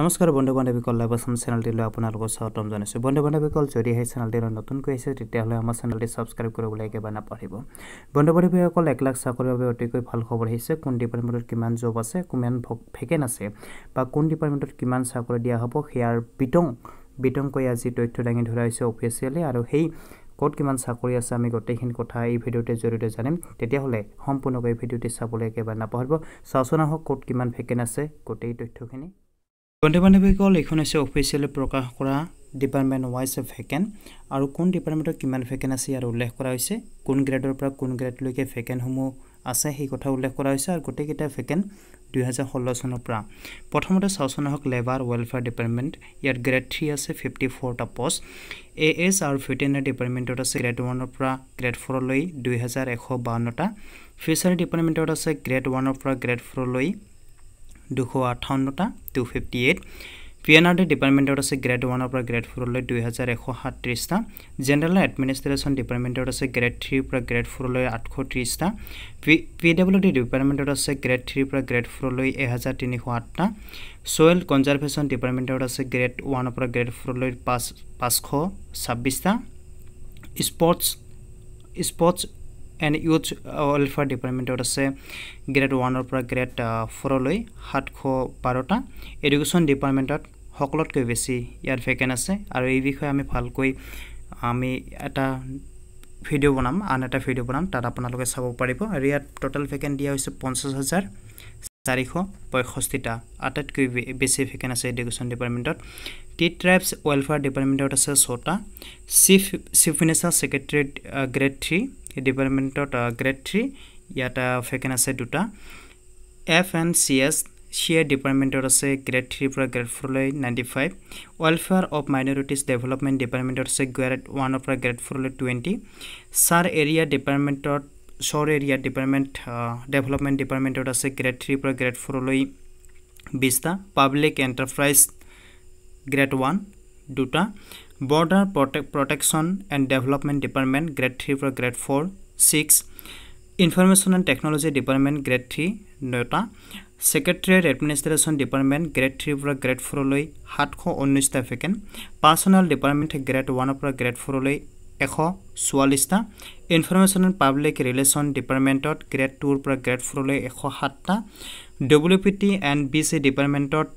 নমস্কাৰ বন্ধু বান্ধৱীসকল লাইভ আছাম চেনেলটিলৈ আপোনালোকক স্বাগতম জনাইছোঁ বন্ধু বান্ধৱীসকল যদিহে চেনেলটিলৈ নতুনকৈ আহিছে তেতিয়াহ'লে আমাৰ চেনেলটি ছাবস্ক্ৰাইব কৰিবলৈ একেবাৰে নাপাহৰিব বন্ধু বান্ধৱীসকল এক লাখ চাকৰিৰ বাবে অতিকৈ ভাল খবৰ আহিছে কোন ডিপাৰ্টমেণ্টত কিমান জব আছে কিমান ভেকেণ্ট আছে বা কোন ডিপাৰ্টমেণ্টত কিমান চাকৰি দিয়া হ'ব সেয়াৰ বিতং বিতংকৈ আজি তথ্য দাঙি ধৰা হৈছে অফিচিয়েলি আৰু সেই ক'ত কিমান চাকৰি আছে আমি গোটেইখিনি কথা এই ভিডিঅ'টোৰ জৰিয়তে জানিম তেতিয়াহ'লে সম্পূৰ্ণকৈ এই ভিডিঅ'টি চাবলৈ একেবাৰে নাপাহৰিব চাওচোন আহক ক'ত কিমান ভেকেণ্ট আছে গোটেই তথ্যখিনি বন্ধু বান্ধৱীসকল এইখন হৈছে অফিচিয়েলি প্ৰকাশ কৰা ডিপাৰ্টমেণ্ট ৱাইজ ভেকেণ্ট আৰু কোন ডিপাৰ্টমেণ্টত কিমান ভেকেণ্ট আছে ইয়াত উল্লেখ কৰা হৈছে কোন গ্ৰেডৰ পৰা কোন গ্ৰেডলৈকে ভেকেণ্টসমূহ আছে সেই কথা উল্লেখ কৰা হৈছে আৰু গোটেইকেইটা ভেকেণ্ট দুহেজাৰ ষোল্ল চনৰ পৰা প্ৰথমতে চাওচোন হওক লেবাৰ ৱেলফেয়াৰ ডিপাৰ্টমেণ্ট ইয়াত গ্ৰেড থ্ৰী আছে ফিফটি ফ'ৰটা পষ্ট এ এছ আৰু ফিফটিন ডিপাৰ্টমেণ্টত আছে গ্ৰেড ওৱানৰ পৰা গ্ৰেড ফ'ৰলৈ দুহেজাৰ এশ বাৱন্নটা ফিচাৰী ডিপাৰ্টমেণ্টত আছে গ্ৰেড ওৱানৰ পৰা গ্ৰেড ফ'ৰলৈ দুশ আঠাৱন্নটা two fifty eight P N R D ডিপাৰ্টমেণ্টত আছে গ্ৰেড ওৱানৰ পৰা গ্ৰেড ফ'ৰলৈ দুহেজাৰ এশ সাতত্ৰিছটা জেনেৰেল এডমিনিষ্ট্ৰেশ্যন ডিপাৰ্টমেণ্টত আছে গ্ৰেড থ্ৰীৰ পৰা গ্ৰেড ফ'ৰলৈ আঠশ ত্ৰিছটা পি পি ডাব্লিউ ডি ডিপাৰ্টমেণ্টত আছে গ্ৰেড থ্ৰীৰ পৰা গ্ৰেড ফ'ৰলৈ এহেজাৰ তিনিশ আঠটা ছয়েল কনজাৰ্ভেশ্যন ডিপাৰ্টমেণ্টত আছে গ্ৰেড ওৱানৰ পৰা গ্ৰেড ফ'ৰলৈ পাঁচ পাঁচশ ছাব্বিছটা sports sports and youth welfare ডিপাৰ্টমেণ্টত আছে গ্ৰেড ওৱানৰ পৰা গ্ৰেড ফ'ৰলৈ সাতশ বাৰটা এডুকেশ্যন ডিপাৰ্টমেণ্টত সকলোতকৈ বেছি ইয়াত ভেকেণ্ট আছে আৰু এই বিষয়ে আমি ভালকৈ আমি এটা ভিডিঅ' বনাম আন এটা ভিডিঅ' বনাম তাত আপোনালোকে চাব পাৰিব আৰু ইয়াত ট'টেল ভেকেণ্ট দিয়া হৈছে পঞ্চাছ হাজাৰ চাৰিশ পঁয়ষষ্ঠিটা আটাইতকৈ বেছি ভেকেণ্ট আছে এডুকেশ্যন ডিপাৰ্টমেণ্টত টি ট্ৰাইবছ ৱেলফেয়াৰ ডিপাৰ্টমেণ্টত আছে ছটা চিফ চিফ মিনিষ্টাৰ ছেক্ৰেটেৰীত গ্ৰেড থ্ৰী এই ডিপাৰ্টমেণ্টত গ্ৰেড থ্ৰী ইয়াত ভেকেণ্ট আছে দুটা F N C S C A ডিপাৰ্টমেণ্টত আছে গ্ৰেড থ্ৰীৰ পৰা গ্ৰেড ফ'ৰলৈ ninety five welfare of minorities development ডিপাৰ্টমেণ্টত আছে গ্ৰেড ওৱানৰ পৰা গ্ৰেড ফ'ৰলৈ টুৱেণ্টি ছাৰ এৰিয়া ডিপাৰ্টমেণ্টত চৰ এৰিয়া ডিপাৰ্টমেণ্ট ডেভেলপমেণ্ট ডিপাৰ্টমেণ্টত আছে গ্ৰেড থ্ৰীৰ পৰা গ্ৰেড ফ'ৰলৈ বিছটা পাব্লিক এণ্টাৰপ্ৰাইজ গ্ৰেড ওৱান দুটা border protect protection and development department grade থ্ৰীৰ পৰা grade four six information and technology department grade three নটা ছেক্ৰেটেৰিয়েট এডমিনিষ্ট্ৰেশ্যন ডিপাৰ্টমেণ্ট গ্ৰেড থ্ৰীৰ পৰা গ্ৰেড ফ'ৰলৈ সাতশ ঊনৈছটা ভেকেণ্ট পাৰ্চনেল ডিপাৰ্টমেণ্ট গ্ৰেড ওৱানৰ পৰা গ্ৰেড ফ'ৰলৈ এশ চৌৰাল্লিছটা ইনফৰ্মেশ্যন এণ্ড পাব্লিক ৰিলেশ্যন ডিপাৰ্টমেণ্টত গ্ৰেড টুৰ পৰা গ্ৰেড ফ'ৰলৈ এশ সাতটা W P T and B C ডিপাৰ্টমেণ্টত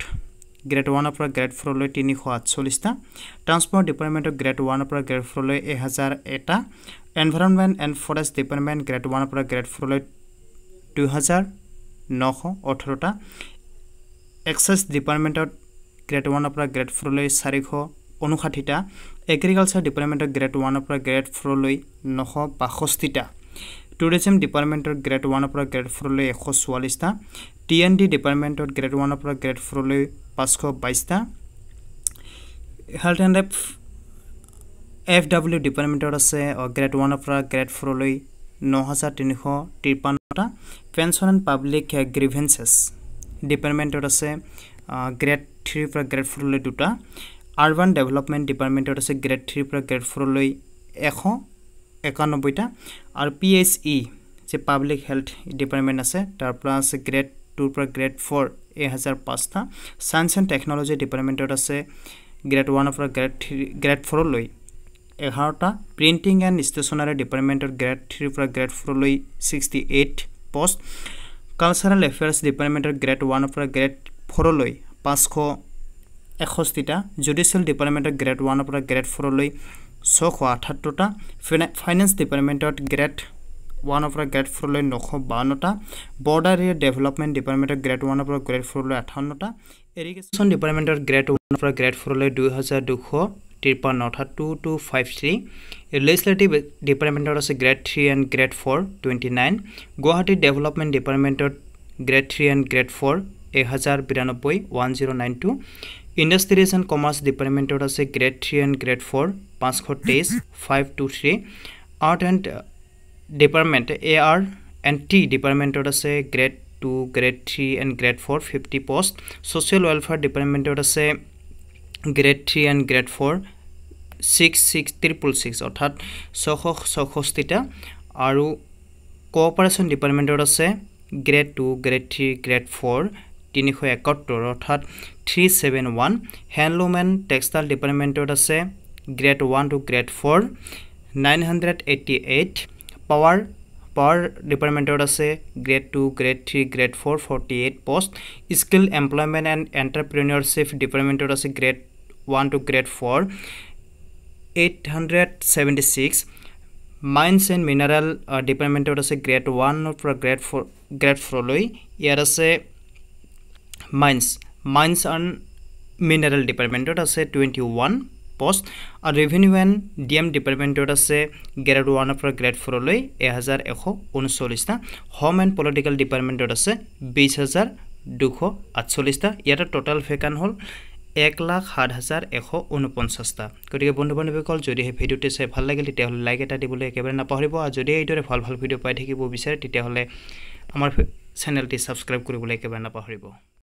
গ্ৰেড ওৱানৰ পৰা গ্ৰেড ফ'ৰলৈ তিনিশ আঠচল্লিছটা ট্ৰান্সপৰ্ট ডিপাৰ্টমেণ্টত গ্ৰেড ওৱানৰ পৰা গ্ৰেড ফ'ৰলৈ এহেজাৰ এটা environment and forest department grade ওৱানৰ পৰা গ্ৰেড ফ'ৰলৈ দুহেজাৰ নশ ওঠৰটা এক্সাইজ ডিপাৰ্টমেণ্টত গ্ৰেড ওৱানৰ পৰা গ্ৰেড ফ'ৰলৈ চাৰিশ ঊনষাঠিটা এগ্ৰিকালচাৰ ডিপাৰ্টমেণ্টৰ গ্ৰেড ওৱানৰ পৰা গ্ৰেড ফ'ৰলৈ নশ বাষষ্ঠিটা টুৰিজিম ডিপাৰ্টমেণ্টৰ গ্ৰেড ওৱানৰ পৰা গ্ৰেড ফ'ৰলৈ এশ চৌৰাল্লিছটা টি এন ডি ডিপাৰ্টমেণ্টত গ্ৰেড ওৱানৰ পৰা গ্ৰেড ফ'ৰলৈ পাঁচশ বাইছটা health and F F W ডিপাৰ্টমেণ্টত আছে গ্ৰেড ওৱানৰ পৰা গ্ৰেড ফ'ৰলৈ ন হাজাৰ তিনিশ ত্ৰিপন্নটা পেঞ্চন এণ্ড পাব্লিক গ্ৰিভেঞ্চেছ ডিপাৰ্টমেণ্টত আছে গ্ৰেড থ্ৰীৰ পৰা গ্ৰেড ফ'ৰলৈ দুটা আৰ্বান ডেভেলপমেণ্ট ডিপাৰ্টমেণ্টত আছে গ্ৰেড থ্ৰীৰ পৰা গ্ৰেড ফ'ৰলৈ এশ একানব্বৈটা আৰু পি এইচ ই যে পাব্লিক হেল্থ ডিপাৰ্টমেণ্ট আছে তাৰ পৰা আছে গ্ৰেড টুৰ পৰা গ্ৰেড ফ'ৰ এহেজাৰ পাঁচটা চায়েন্স এণ্ড টেকন'লজি ডিপাৰ্টমেণ্টত আছে গ্ৰেড ওৱানৰ পৰা গ্ৰেড থ্ৰী গ্ৰেড ফ'ৰলৈ এঘাৰটা প্ৰিণ্টিং এণ্ড ষ্টেচনাৰী ডিপাৰ্টমেণ্টত গ্ৰেড থ্ৰীৰ পৰা গ্ৰেড ফ'ৰলৈ sixty eight post cultural affairs ডিপাৰ্টমেণ্টৰ গ্ৰেড ওৱানৰ পৰা গ্ৰেড ফ'ৰলৈ পাঁচশ এষষ্ঠিটা জুডিচিয়েল ডিপাৰ্টমেণ্টৰ গ্ৰেড ওৱানৰ পৰা গ্ৰেড ফ'ৰলৈ ছশ আঠসত্তৰটা ফাইনেন্স ডিপাৰ্টমেণ্টত গ্ৰেড ওৱানৰ পৰা গ্ৰেড ফ'ৰলৈ নশ বাৱন্নটা বৰ্ডাৰ এৰিয়া ডেভেলপমেণ্ট ডিপাৰ্টমেণ্টৰ গ্ৰেড ওৱানৰ পৰা গ্ৰেড ফ'ৰলৈ আঠাৱন্নটা এৰিগেশ্যন ডিপাৰ্টমেণ্টৰ গ্ৰেড ওৱানৰ পৰা গ্ৰেড ফ'ৰলৈ দুই হাজাৰ দুশ ত্ৰিপন্ন অৰ্থাৎ two two five three legislative ডিপাৰ্টমেণ্টত আছে grade three and grade four twenty nine Guwahati development ডিপাৰ্টমেণ্টত grade three and grade four এহেজাৰ বিৰান্নব্বৈ one zero' nine two industries and commerce ডিপাৰ্টমেণ্টত আছে grade three and grade four পাঁচশ তেইছ five two three art and department A R and T ডিপাৰ্টমেণ্টত আছে grade two grade three and grade four fifty post social welfare ডিপাৰ্টমেণ্টত আছে grade three and grade four six six triple six অৰ্থাৎ ছশ ছয়ষষ্ঠিটা আৰু কপাৰেশ্যন ডিপাৰ্টমেণ্টত আছে grade two grade three grade four তিনিশ একত্তৰ অৰ্থাৎ three seven one handloom and textile ডিপাৰ্টমেণ্টত আছে grade one two grade four nine hundred eighty eight power power department आए grade two grade three grade four forty eight post skill employment and entrepreneurship department आज grade one two grade four eight hundred seventy six mines and mineral department आज grade one grade four grade four लिया mines mines and mineral department आज twenty one post আৰু revenue and D M ডিপাৰ্টমেণ্টত আছে grade ওৱানৰ পৰা grade ফ'ৰলৈ এহেজাৰ এশ ঊনচল্লিছটা হোম এণ্ড পলিটিকেল ডিপাৰ্টমেণ্টত আছে বিছ হাজাৰ দুশ আঠচল্লিছটা ইয়াতে ট'টেল ভেকান হ'ল এক লাখ সাত হাজাৰ এশ ঊনপঞ্চাছটা গতিকে বন্ধু বান্ধৱীসকল যদিহে ভিডিঅ'টো চাই ভাল লাগিল তেতিয়াহ'লে লাইক এটা দিবলৈ একেবাৰে নাপাহৰিব আৰু যদি এইদৰে ভাল ভাল ভিডিঅ' পাই থাকিব বিচাৰে তেতিয়াহ'লে আমাৰ চেনেলটি ছাবস্ক্ৰাইব কৰিবলৈ একেবাৰে নাপাহৰিব